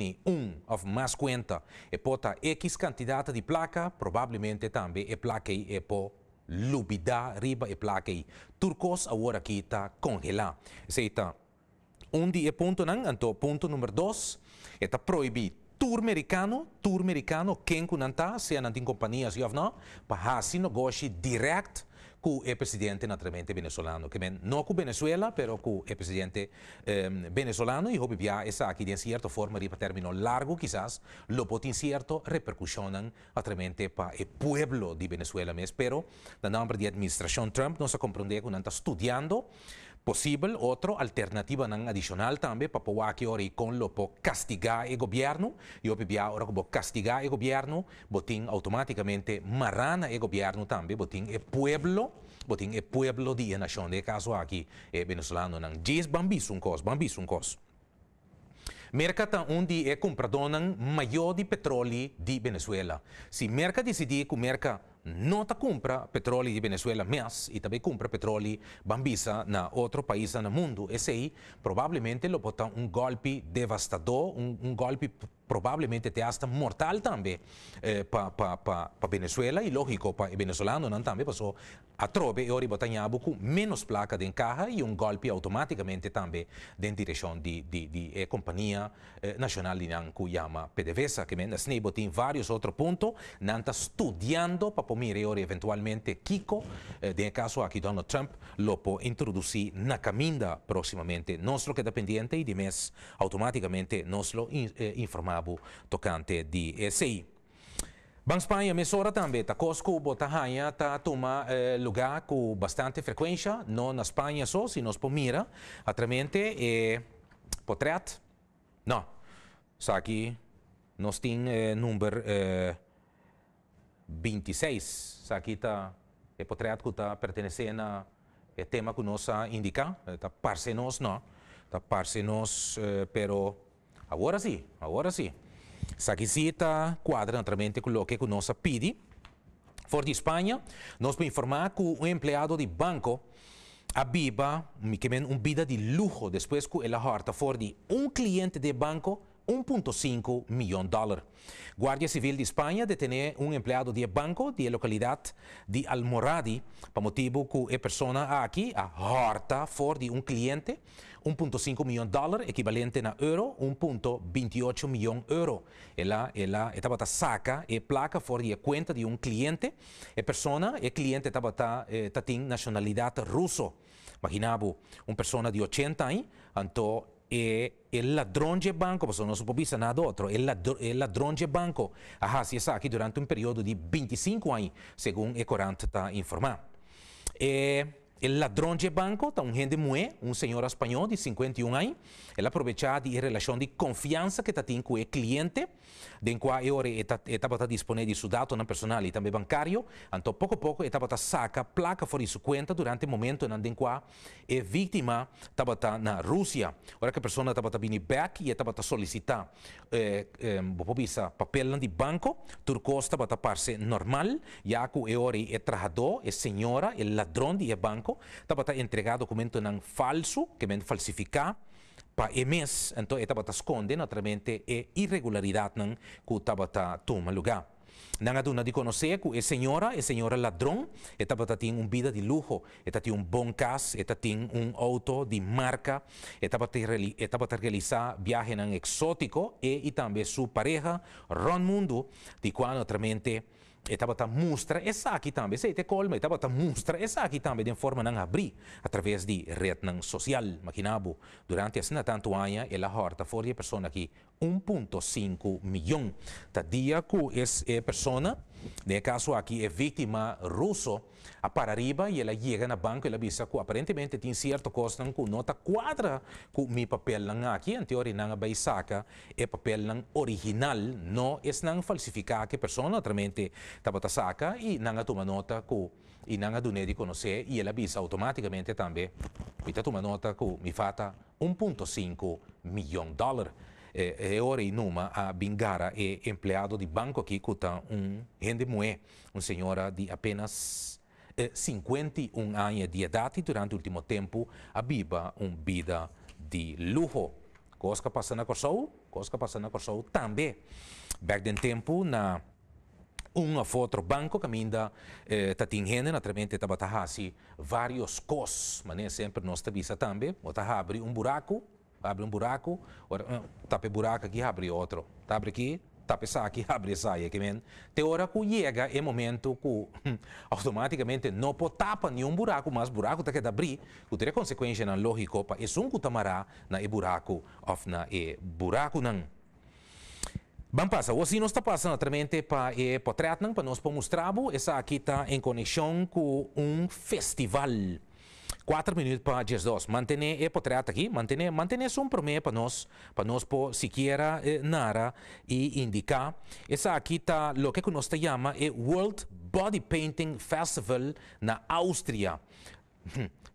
ni un of más cuenta. E pota X cantidad de placa, probablemente também e placa e po lubida riba e placa y. Turcos agora aquí está congelado. Se está un día punto nan, então, anto punto número dois está prohibido tur americano, tur americano, quem kunanta não está, se é não tem companhias se não, para fazer negócio direct con el presidente naturalmente venezolano. Que no con Venezuela, pero con el presidente em, venezolano. Y hoy ya esa aquí de en cierta forma, para término largo quizás, lo pot incierto repercusionan naturalmente para el pueblo de Venezuela. Me pero la nombre de administración Trump no se comprende que está estudiando Posible otra alternativa adicional también para poder que ahora con lo po castigar el gobierno. Yo pibia ahora como castigar el gobierno, botín automáticamente marana el gobierno también, botín el pueblo, botín el pueblo de la nación de caso aquí el eh, venezolano. Nan. Jis bambis un cos, bambis un cos. Mercata undi e eh, compradonan mayor de petróleo de Venezuela. Si merca decide que merca não compra petróleo de Venezuela mais e também compra petróleo bambisa na outro país no mundo. Esse aí provavelmente lo botar um golpe devastador, um, um golpe probablemente te hasta mortal también eh, para pa, pa, pa Venezuela y lógico para venezolano no también pasó a trobe e ora battagliamo con meno placa di incaja e un golpe automaticamente anche in direzione di, di, di eh, compagnia eh, nazionale di chiama PDVSA che menda snebo in vari altri punti non sta studiando per pomire ora eventualmente Kiko eh, nel caso a Donald Trump lo può introdurre nella caminda prossimamente non solo che è dipendente e di mes automaticamente nostro in, eh, informato tocante di SI. Bank España, misora también, ta Costco ta toma eh, lugar con bastante frecuencia, no na España solo sino en mira, atramente eh, potrat. No. Aquí nos tiene eh, número 26, eh, Aquí está, tá potrat que tá pertencendo a tema que nos indica, ta parce no. Está tá pero Agora sim, agora sim. visita quadra naturalmente com o que nós pedi. Fora de Espanha, nós vamos informar que um empregado de banco abiba uma vida de luxo depois que ele harta fora de um cliente de banco 1.5 millón de dólares. Guardia Civil de España detiene un empleado de banco de la localidad de Almoradi por motivo que la persona aquí a harta for de un cliente 1.5 millón de dólares equivalente a euro 1.28 millón de euros. Ella, ella estaba saca y placa for de cuenta de un cliente. La persona, el cliente estaba eh, nacionalidad ruso. Imaginaba una persona de 80 años, entonces je, je ladronje banko, poslovno su popisane ad otro, je, ladr, il ladrone banco ha si je saki durante un periodo di 25 anni, secondo il 40 informa. E, El ladrón de banco, un gente mué, un señor español de 51 años, él aprovechaba de relación de confianza que tiene con el cliente, de cual ahora está disponible su dato personal y también bancario, entonces poco a poco está saca placa fuera de su cuenta durante el momento en cual es víctima está en Rusia. Ahora que persona está viniendo back y está solicitando eh, eh, papel de banco, turco está parse normal, ya que ahora es trabajador, es señora, el ladrón de banco, banco, para entregar documento falsos, falso, que me falsificar, para mes. entonces está para esconder naturalmente e irregularidad nan que está para tomar lugar. Nanga di conocer que señora, es señora ladrón, esta pata tiene un vida de lujo, esta tiene un bon cas, tiene un auto de marca, etapa pata e realizar viaje nan exótico e, y también su pareja, Ron Mundo, de cual naturalmente Eta bota mostra essa aqui também. Se te colma, eta bota mostra essa aqui também de forma não abrir através de rede social, maquinabo. Durante a cena tanto e la horta for de persona aqui 1.5 um milhão. Tá dia es eh, persona? pessoa de caso aquí es víctima ruso a ah, para arriba y ella llega a banco y le avisa que aparentemente tiene cierto costo con nota cuadra con mi papel aquí. En teoría, no el papel original, no es falsificado que persona realmente saca y no toma nota y no doné y ella avisa automáticamente también. Cuita toma nota que mi fata 1.5 millón de dólares. eh, e ora a Bingara é empregado de banco aqui que está um rende moé, uma senhora de apenas 51 eh, anos de idade durante o último tempo a biba uma vida de luxo. Coisa que passa na Kosovo, coisa que passa na Kosovo também. Back then tempo na um ou outro banco que ainda está eh, tingendo, naturalmente está batahasi vários cos, mas nem sempre nós está também, está abrir um buraco abre um buraco, ora, ah, tapa buraco aqui, abre outro, tapa aqui, tapa essa aqui, abre essa aqui, men. Te hora que chega é momento que automaticamente não pode tapar nenhum buraco, mas buraco tem que abrir, que tem consequência na lógica, para isso é um tamará na e buraco, ou na e buraco não. Bem, passa. O nós está passando realmente para o eh, para nós para mostrar. Essa aqui está em conexão com um festival. 4 minutos para 10-2. Mantener el eh, portrato aquí, mantener, eh, mantener un promedio para nos, para nos por siquiera eh, nada y indicar. Esa aquí está lo que se llama el World Body Painting Festival na Austria.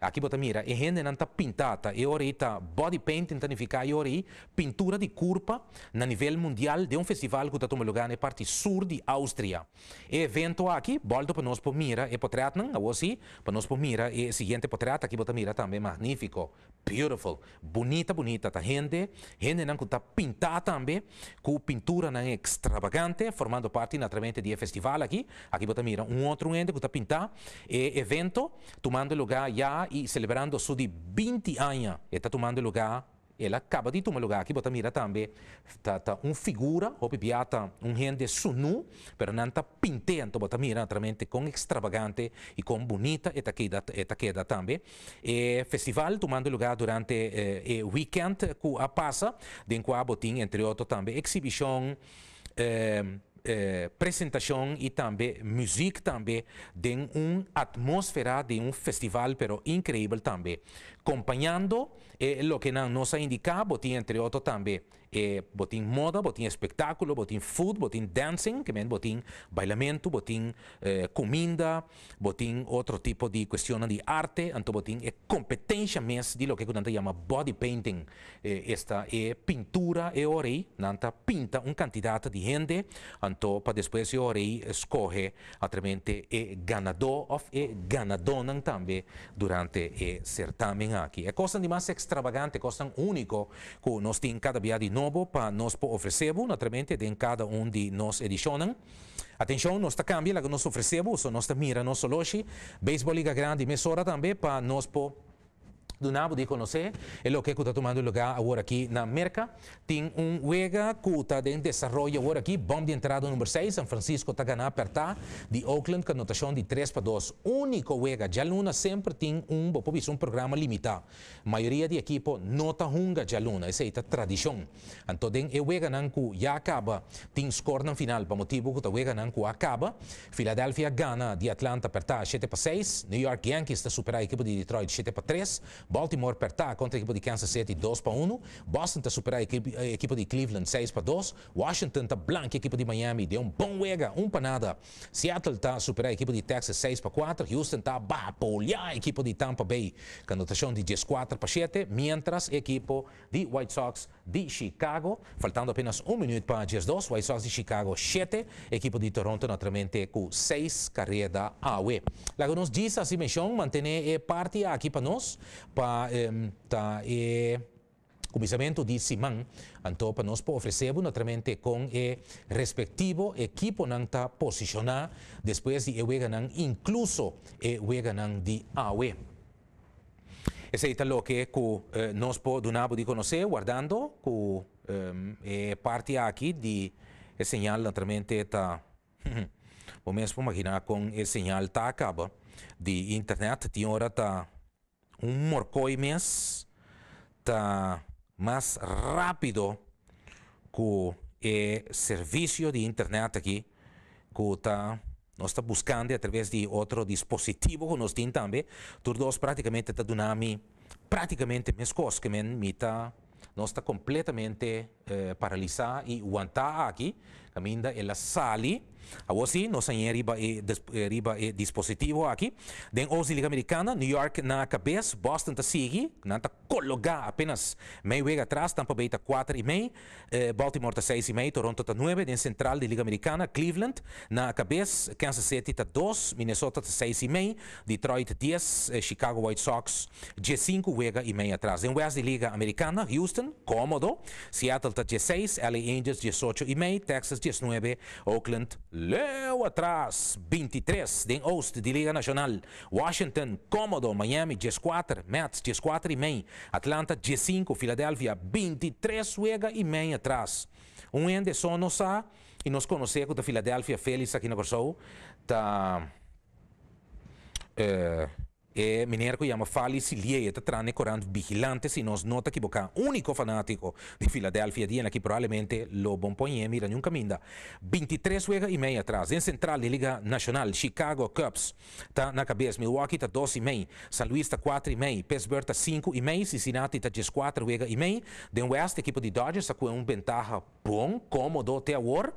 Aqui bota mira, e gente não está pintada, e hoje está body painting, tanificar, e ora pintura de curpa na nível mundial de um festival que está tomando lugar na parte sul de Áustria. E evento aqui, volta para nós para mira, e para ou assim, para nós para mira, e seguinte para aqui bota mira também, magnífico, beautiful, bonita, bonita, está gente, gente não está pintada também, com pintura não extravagante, formando parte naturalmente de festival aqui, aqui bota mira, um outro ente que está pintado, e evento, tomando lugar या ई celebrando su di 20 anni e tá tomando lugar ela acaba de tomar lugar aqui, botamira também, tá, tá um figura, ou piata, um rende sunu, pero não tá pintando, botamira, naturalmente, con extravagante e con bonita, e taqueda, e taqueda também. E festival tomando lugar durante eh, o weekend, que a passa, de enquanto botim, entre otros também, exibição, eh, Eh, presentação apresentação e também música também tem uma atmosfera de um festival, pero incrível também. acompañando eh, lo que nos ha indicado, botín entre otros también, eh, botín moda, botín espectáculo, botín food, botín dancing, que botín bailamiento, botín eh, comida, botín otro tipo de cuestión de arte, anto botín eh, competencia mes de lo que se llama body painting, eh, esta pintura e ori, nanta pinta un cantidad de gente, anto para después de ori escoge altrimenti ganador of o eh, ganadonan también durante el eh, certamen aqui. É coisa de mais extravagante, coisa único que nós temos cada dia de novo para nós oferecer, naturalmente, em cada um de nós edicionam. Atenção, nós cambia, que nós oferecemos, nós mira, nós hoje, Beisebol Liga Grande, mesora também para nós poder do Nabo de conosce é o é que está tomando lugar agora aqui na América tem um wega cuta de desenvolvimento agora aqui bom de entrada número 6 São Francisco está ganhando apertar de Oakland com notação de 3 para 2 único Uega, de aluna sempre tem um bo um programa limitado A maioria de tá é não está hunga de aluna essa é a tradição então den e wega nan já acaba tem score na final para motivo que o Uega nan acaba Philadelphia gana de Atlanta apertar 7 para 6 New York Yankees está superando a equipe de Detroit 7 para 3 Baltimore perta contra a equipa de Kansas City 2 para 1. Boston está superar a equipe, a equipa, de Cleveland 6 para 2. Washington está blanca a equipe de Miami, deu um bom wega, 1 um para nada. Seattle está superar a equipe de Texas 6 para 4. Houston está bapolhar a equipe de Tampa Bay com anotação de 14 para 7. Mientras a equipe de White Sox de Chicago, faltando apenas um minuto para 2. White Sox de Chicago 7. A equipe de Toronto, naturalmente, com 6 carreira da AUE. Lago nos diz, assim, mexão, manter a parte aqui para nós. Para pa um, em, ta e de Simán, antopa nos po ofrecemos naturalmente con el respectivo equipo nanta posicionar después de ganan incluso e ganan de awe. Ese es lo que eh, nos po dunabo conocer guardando cu em, e, parte aquí de señal naturalmente ta Vamos a imaginar con el señal ta acaba de internet tiene ahora ta un morcoi mes tá mais rápido que o serviço de internet aqui que tá nós está buscando através de outro dispositivo que nós tem também turdos praticamente está dando praticamente minhas que me tá nós está completamente eh, paralisado e aguentar aqui Caminda ela sali. A você, nós tem riba e, eh, riba e eh, dispositivo aqui. Den liga Americana, New York na cabeça, Boston tá sigue, nanta colocar apenas meio vega atrás, Tampa Bay tá 4 e meio, Baltimore tá 6 e meio, Toronto tá 9, den Central de Liga Americana, Cleveland na cabeça, Kansas City tá 2, Minnesota tá 6 e meio, Detroit 10, eh, Chicago White Sox G5 vega e meio atrás. Em West de Liga Americana, Houston, cômodo, Seattle tá 6 LA Angels 18 e meio, Texas 19, Oakland leo atrás 23 de host de Liga Nacional, Washington cómodo, Miami 14, Mets 14 e meio, Atlanta 15, Filadélfia 23 juega e meio atrás. Um ende só nos e nos nós com a Filadélfia Félix aqui na Brasil, tá... E mineiro que chama Fali Silie e Tatrane Vigilante, vigilantes e nos nota que o único fanático de Filadélfia dia que provavelmente lo bom ponhe mira nunca minda. 23 juega e meia atrás em Central Liga Nacional, Chicago Cubs está na cabeça, Milwaukee tá 12 e mei San Luis tá 4 e mei Pittsburgh tá 5 e mei Cincinnati tá 14 juega e mei Den West equipe de Dodgers a com uma ventaja bom, cômodo até agora.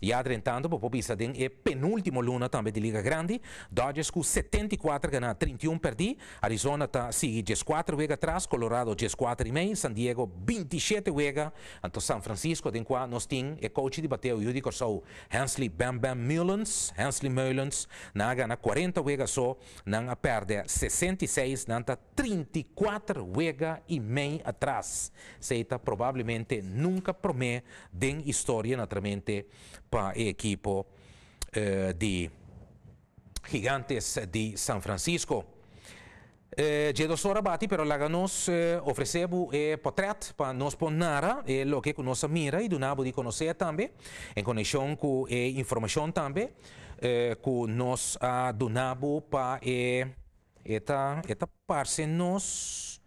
Iadre, intanto, para Popista tem é penúltimo luna também de Liga Grande. Dodgers com 74 ganha 31 perdi. Arizona está sigue 14 vega atrás, Colorado 14 e meio, San Diego 27 vega. Então San Francisco tem qual nós tem é coach de bateu, eu digo só Hensley Bam Bam Mullins, Hensley Mullins, na gana 40 vega só, não perde 66, não está 34 vega e meio atrás. Seita provavelmente nunca promete den história naturalmente pa' equipo eh, de Gigantes de San Francisco. Eh, Jedo Sorabati pero la nos eh, ofreceu e eh, potret pa nos ponara e lo che nos mira e dunabo di conoscer tambe en conexão com e informação tambe eh, nos a dunabo pa e eta eta parse nos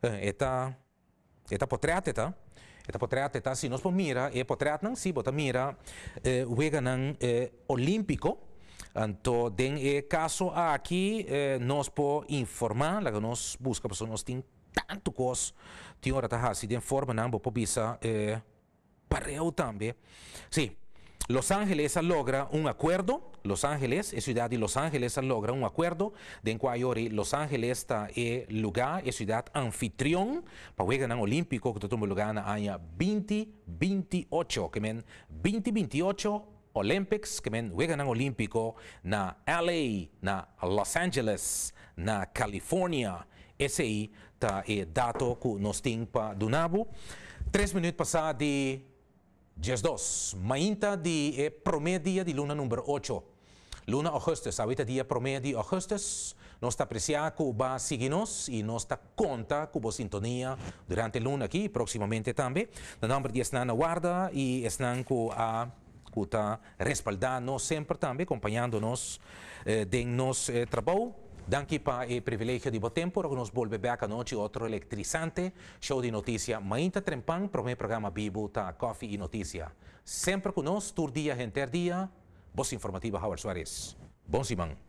eh, eta eta potret eta Eta po treat eta si nos po mira, e po treat nang si bota mira eh, wega nang eh, olímpico. Então, den e caso aqui eh, nos po informar, la que nos busca porque nos tem tanto cos, tem hora tá assim, de forma não, po bisa eh, pareu também. Sim. Sí. Los Ángeles logra un acuerdo, Los Ángeles, la ciudad de Los Ángeles logra un acuerdo, de en Los Ángeles está el lugar, es ciudad anfitrión para jugar en Olímpico, que toma lugar en el año 2028, que men 2028 Olympics, que men juegan Olímpico, na LA, en Los Ángeles, na California. ese ta el eh, dato que nos tiene para Dunabu. Tres minutos pasados de Dias 2. Mainta di eh, promedia di luna numero 8. Luna Augustus, ahorita dia promedio Augustus, nos está apreciar Cuba seguinos e nos está conta cubo sintonia durante luna aqui, próximamente também. El nombre de Esnan guarda e Esnan a está respaldando sempre também acompanhando eh, de nos eh, para e Privilegio de Botempo nos volve back anoche outro electrizante show de notícia. Mainta Trempan, primeiro programa vivo, tá Coffee e Notícia. Sempre conosco, tur dia, gente dia. Voz informativa, Howard Suárez. Bom simão.